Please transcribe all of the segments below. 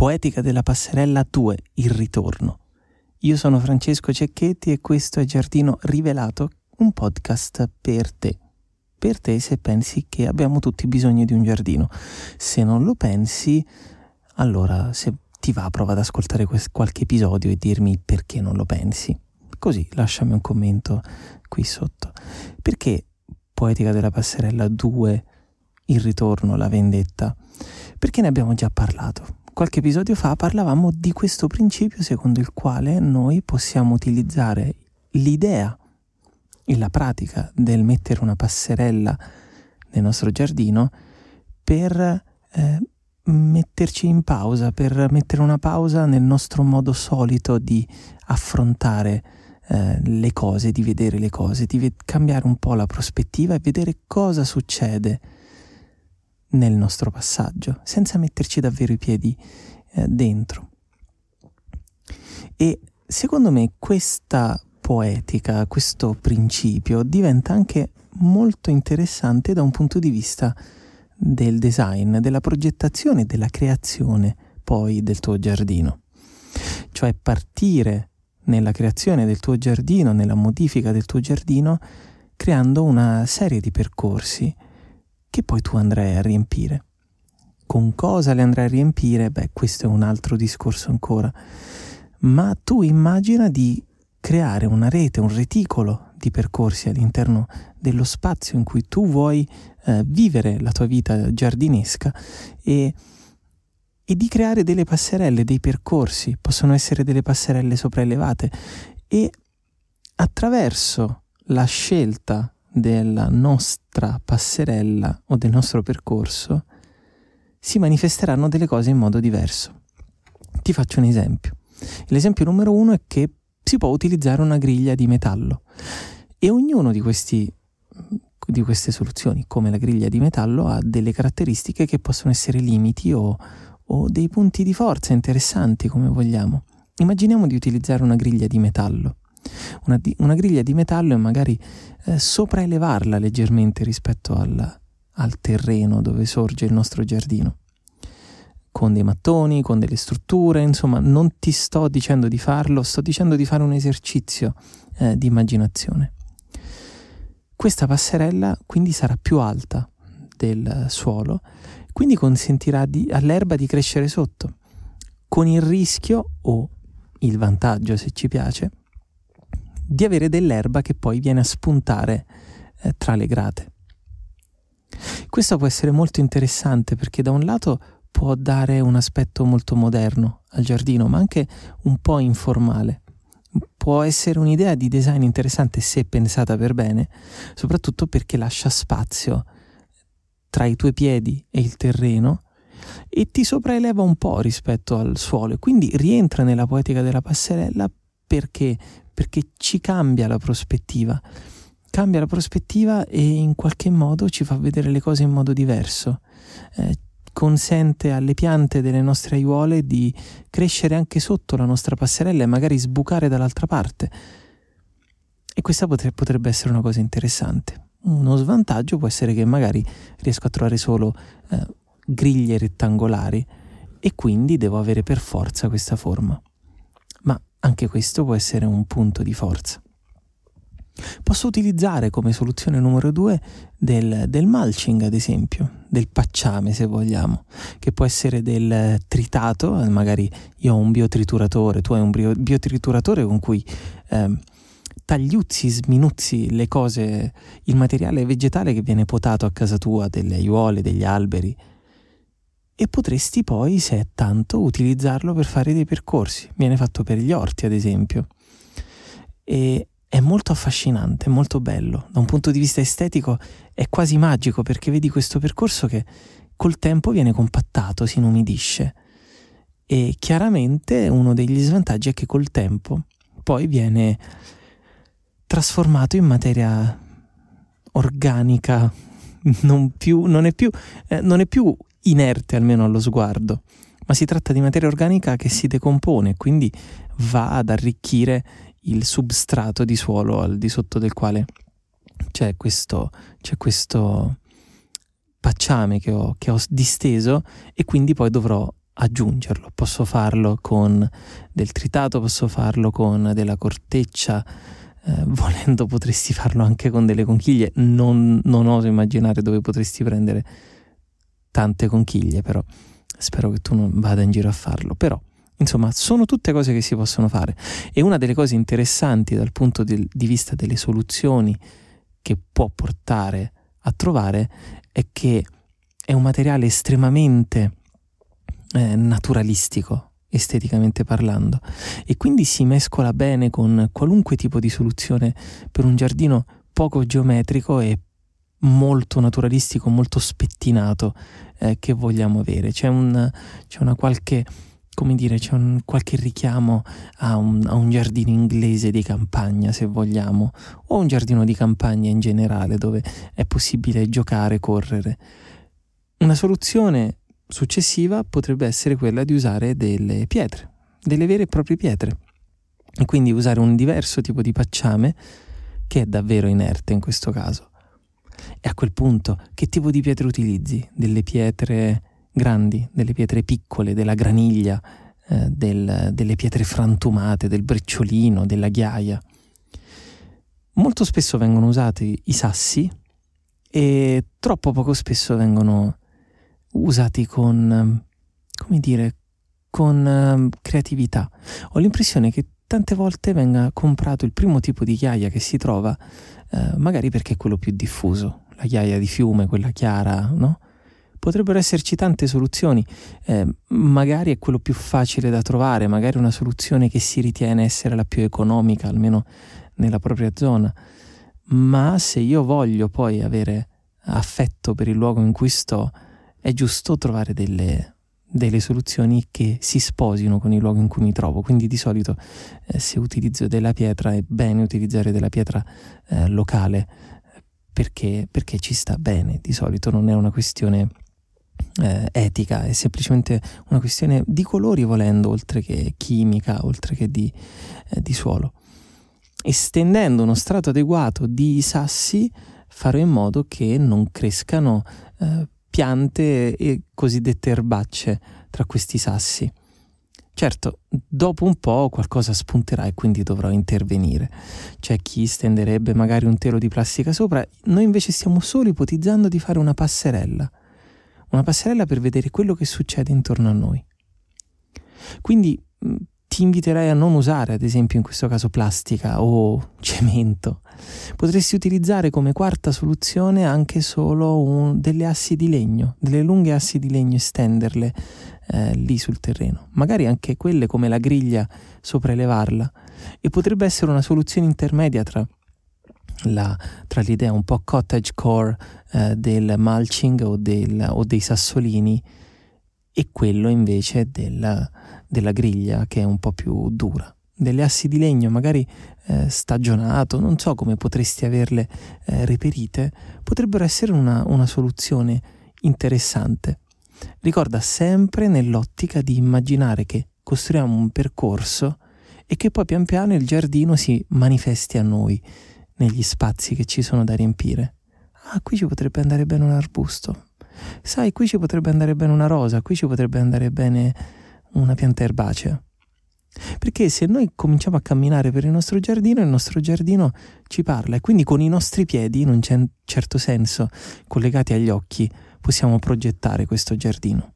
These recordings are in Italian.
Poetica della passerella 2, il ritorno. Io sono Francesco Cecchetti e questo è Giardino Rivelato, un podcast per te. Per te se pensi che abbiamo tutti bisogno di un giardino. Se non lo pensi, allora se ti va prova ad ascoltare qualche episodio e dirmi perché non lo pensi. Così lasciami un commento qui sotto. Perché Poetica della passerella 2, il ritorno, la vendetta? Perché ne abbiamo già parlato Qualche episodio fa parlavamo di questo principio secondo il quale noi possiamo utilizzare l'idea e la pratica del mettere una passerella nel nostro giardino per eh, metterci in pausa, per mettere una pausa nel nostro modo solito di affrontare eh, le cose, di vedere le cose, di ve- cambiare un po' la prospettiva e vedere cosa succede nel nostro passaggio, senza metterci davvero i piedi eh, dentro. E secondo me questa poetica, questo principio diventa anche molto interessante da un punto di vista del design, della progettazione, della creazione poi del tuo giardino. Cioè partire nella creazione del tuo giardino, nella modifica del tuo giardino, creando una serie di percorsi che poi tu andrai a riempire. Con cosa le andrai a riempire? Beh, questo è un altro discorso ancora. Ma tu immagina di creare una rete, un reticolo di percorsi all'interno dello spazio in cui tu vuoi eh, vivere la tua vita giardinesca e e di creare delle passerelle, dei percorsi, possono essere delle passerelle sopraelevate e attraverso la scelta della nostra passerella o del nostro percorso si manifesteranno delle cose in modo diverso. Ti faccio un esempio. L'esempio numero uno è che si può utilizzare una griglia di metallo e ognuno di, questi, di queste soluzioni, come la griglia di metallo, ha delle caratteristiche che possono essere limiti o, o dei punti di forza interessanti, come vogliamo. Immaginiamo di utilizzare una griglia di metallo una, di, una griglia di metallo e magari eh, sopraelevarla leggermente rispetto al, al terreno dove sorge il nostro giardino. Con dei mattoni, con delle strutture, insomma, non ti sto dicendo di farlo, sto dicendo di fare un esercizio eh, di immaginazione. Questa passerella quindi sarà più alta del suolo, quindi consentirà di, all'erba di crescere sotto, con il rischio o il vantaggio, se ci piace, di avere dell'erba che poi viene a spuntare eh, tra le grate. Questo può essere molto interessante perché da un lato può dare un aspetto molto moderno al giardino, ma anche un po' informale. Può essere un'idea di design interessante se pensata per bene, soprattutto perché lascia spazio tra i tuoi piedi e il terreno e ti sopraeleva un po' rispetto al suolo e quindi rientra nella poetica della passerella perché? perché ci cambia la prospettiva, cambia la prospettiva e in qualche modo ci fa vedere le cose in modo diverso. Eh, consente alle piante delle nostre aiuole di crescere anche sotto la nostra passerella e magari sbucare dall'altra parte. E questa potrebbe essere una cosa interessante. Uno svantaggio può essere che magari riesco a trovare solo eh, griglie rettangolari e quindi devo avere per forza questa forma. Anche questo può essere un punto di forza. Posso utilizzare come soluzione numero due del, del, mulching, ad esempio, del pacciame se vogliamo, che può essere del tritato, magari io ho un biotrituratore, tu hai un biotrituratore con cui eh, tagliuzzi, sminuzzi le cose, il materiale vegetale che viene potato a casa tua, delle aiuole, degli alberi, e potresti poi, se è tanto, utilizzarlo per fare dei percorsi. Viene fatto per gli orti, ad esempio. E è molto affascinante, molto bello. Da un punto di vista estetico è quasi magico perché vedi questo percorso che col tempo viene compattato, si inumidisce. E chiaramente uno degli svantaggi è che col tempo poi viene trasformato in materia organica, non, più, non, è più, eh, non è più inerte almeno allo sguardo, ma si tratta di materia organica che si decompone, quindi va ad arricchire il substrato di suolo al di sotto del quale c'è questo, c'è questo pacciame che ho, che ho disteso e quindi poi dovrò aggiungerlo. Posso farlo con del tritato, posso farlo con della corteccia, eh, volendo potresti farlo anche con delle conchiglie, non, non oso immaginare dove potresti prendere tante conchiglie, però spero che tu non vada in giro a farlo, però Insomma, sono tutte cose che si possono fare e una delle cose interessanti dal punto di, di vista delle soluzioni che può portare a trovare è che è un materiale estremamente eh, naturalistico, esteticamente parlando, e quindi si mescola bene con qualunque tipo di soluzione per un giardino poco geometrico e molto naturalistico, molto spettinato eh, che vogliamo avere. C'è, un, c'è una qualche come dire, c'è un, qualche richiamo a un, a un, giardino inglese di campagna, se vogliamo, o un giardino di campagna in generale dove è possibile giocare, correre. Una soluzione successiva potrebbe essere quella di usare delle pietre, delle vere e proprie pietre, e quindi usare un diverso tipo di pacciame che è davvero inerte in questo caso e a quel punto che tipo di pietre utilizzi? Delle pietre grandi, delle pietre piccole, della graniglia, eh, del, delle pietre frantumate, del briciolino, della ghiaia. Molto spesso vengono usati i sassi e troppo poco spesso vengono usati con, come dire, con ehm, creatività. Ho l'impressione che tante volte venga comprato il primo tipo di ghiaia che si trova eh, magari perché è quello più diffuso, la ghiaia di fiume, quella chiara, no? Potrebbero esserci tante soluzioni, eh, magari è quello più facile da trovare, magari una soluzione che si ritiene essere la più economica, almeno nella propria zona, ma se io voglio poi avere affetto per il luogo in cui sto, è giusto trovare delle delle soluzioni che si sposino con il luogo in cui mi trovo. Quindi di solito eh, se utilizzo della pietra è bene utilizzare della pietra eh, locale perché, perché, ci sta bene. Di solito non è una questione eh, etica, è semplicemente una questione di colori volendo, oltre che chimica, oltre che di, eh, di suolo. Estendendo uno strato adeguato di sassi farò in modo che non crescano eh, piante e cosiddette erbacce tra questi sassi. Certo, dopo un po' qualcosa spunterà e quindi dovrò intervenire. C'è chi stenderebbe magari un telo di plastica sopra, noi invece stiamo solo ipotizzando di fare una passerella. Una passerella per vedere quello che succede intorno a noi. Quindi inviterei a non usare, ad esempio in questo caso plastica o cemento. Potresti utilizzare come quarta soluzione anche solo un, delle assi di legno, delle lunghe assi di legno e stenderle eh, lì sul terreno, magari anche quelle come la griglia sopraelevarla e potrebbe essere una soluzione intermedia tra la, tra l'idea un po' cottage core eh, del mulching o, del, o, dei sassolini e quello invece della, della griglia che è un po' più dura, delle assi di legno magari eh, stagionato, non so come potresti averle eh, reperite, potrebbero essere una, una soluzione interessante. Ricorda sempre nell'ottica di immaginare che costruiamo un percorso e che poi pian piano il giardino si manifesti a noi negli spazi che ci sono da riempire. Ah, qui ci potrebbe andare bene un arbusto. Sai, qui ci potrebbe andare bene una rosa, qui ci potrebbe andare bene una pianta erbacea. Perché se noi cominciamo a camminare per il nostro giardino, il nostro giardino ci parla e quindi con i nostri piedi, in un certo senso, collegati agli occhi, possiamo progettare questo giardino.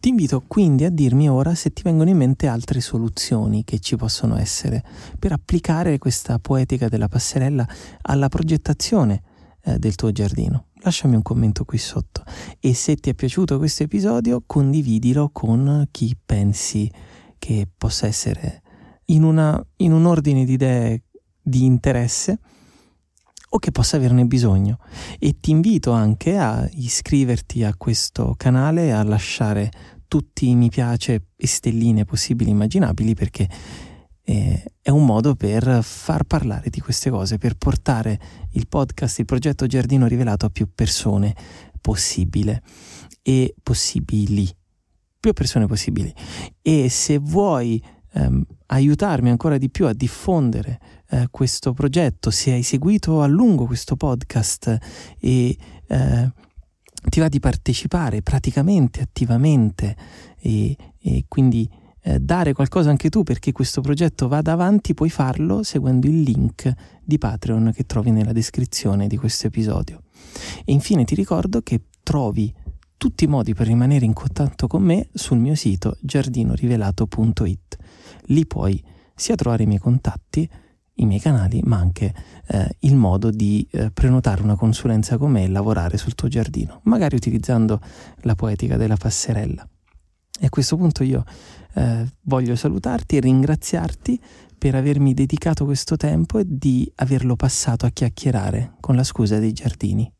Ti invito quindi a dirmi ora se ti vengono in mente altre soluzioni che ci possono essere per applicare questa poetica della passerella alla progettazione eh, del tuo giardino lasciami un commento qui sotto e se ti è piaciuto questo episodio condividilo con chi pensi che possa essere in, una, in un ordine di idee di interesse o che possa averne bisogno e ti invito anche a iscriverti a questo canale a lasciare tutti i mi piace e stelline possibili e immaginabili perché e è un modo per far parlare di queste cose, per portare il podcast, il progetto Giardino Rivelato a più persone possibile e possibili, più persone possibili. E se vuoi ehm, aiutarmi ancora di più a diffondere eh, questo progetto, se hai seguito a lungo questo podcast e eh, ti va di partecipare praticamente, attivamente e, e quindi eh, dare qualcosa anche tu perché questo progetto vada avanti, puoi farlo seguendo il link di Patreon che trovi nella descrizione di questo episodio. E infine ti ricordo che trovi tutti i modi per rimanere in contatto con me sul mio sito giardinorivelato.it. Lì puoi sia trovare i miei contatti, i miei canali, ma anche eh, il modo di eh, prenotare una consulenza con me e lavorare sul tuo giardino, magari utilizzando la poetica della passerella. E a questo punto io eh, voglio salutarti e ringraziarti per avermi dedicato questo tempo e di averlo passato a chiacchierare con la scusa dei giardini.